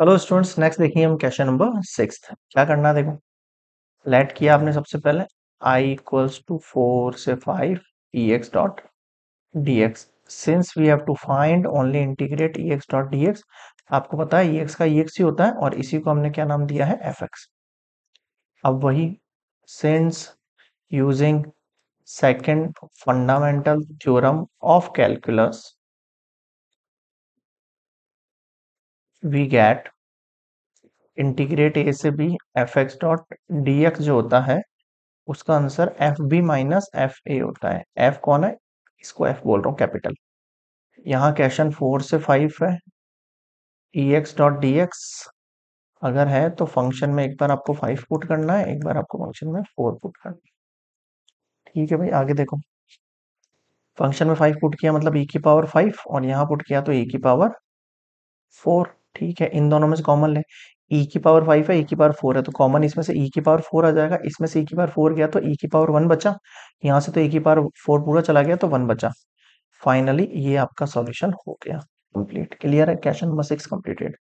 चलो students next देखिए हम क्वेश्चन नंबर सिक्स क्या करना है देखो लेट किया आपने सबसे पहले आई इक्वल्स टू फोर से five e x dot d x since we have to find only integrate e x dot d x आपको पता है ई e एक्स का ई e एक्स ही होता है और इसी को हमने क्या नाम दिया है एफ एक्स अब वही since using second fundamental theorem of calculus we get integrate a से b f x dot d x जो होता है उसका answer f b minus f a होता है एफ कौन है इसको एफ बोल रहा हूँ कैपिटल यहाँ क्वेश्चन फोर से फाइव है e x dot d x अगर है तो फंक्शन में एक बार आपको फाइव पुट करना है एक बार आपको फंक्शन में फोर पुट करना है ठीक है भाई आगे देखो फंक्शन में फाइव पुट किया मतलब ई e की पावर फाइव और यहाँ पुट किया तो ई e की पावर फोर ठीक है इन दोनों में से कॉमन लें ई e की पावर फाइव है e की पावर फोर है तो कॉमन इसमें से ई e की पावर फोर आ जाएगा इसमें से e की पावर फोर गया तो ई e की पावर वन बचा यहाँ से तो e की पावर फोर पूरा चला गया तो वन बचा फाइनली ये आपका सॉल्यूशन हो गया कंप्लीट क्लियर है क्वेश्चन नंबर सिक्स कंप्लीटेड